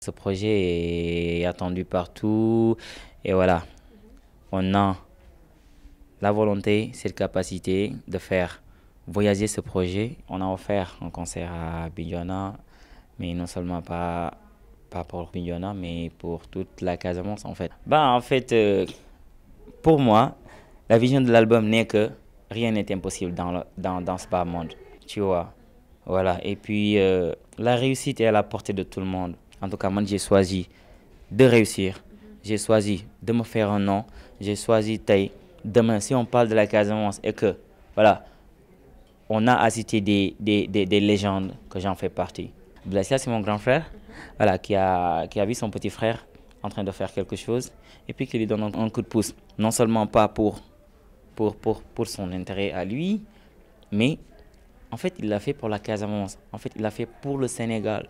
Ce projet est attendu partout et voilà, on a la volonté, cette capacité de faire voyager ce projet. On a offert un concert à Bidjana, mais non seulement pas, pas pour Bidjana, mais pour toute la Casamance en fait. Bah en fait, euh, pour moi, la vision de l'album n'est que rien n'est impossible dans, dans, ce bas monde, tu vois. Voilà, et puis euh, la réussite est à la portée de tout le monde. En tout cas, moi, j'ai choisi de réussir. J'ai choisi de me faire un nom. J'ai choisi taille. Demain, si on parle de la Casamance et que, voilà, on a cité des, des, légendes que j'en fais partie. Blasia, c'est mon grand frère, voilà, qui a, qui a vu son petit frère en train de faire quelque chose et puis qui lui donne un, coup de pouce. Non seulement pas pour, pour, pour, pour son intérêt à lui, mais en fait, il l'a fait pour la Casamance. En fait, il l'a fait pour le Sénégal.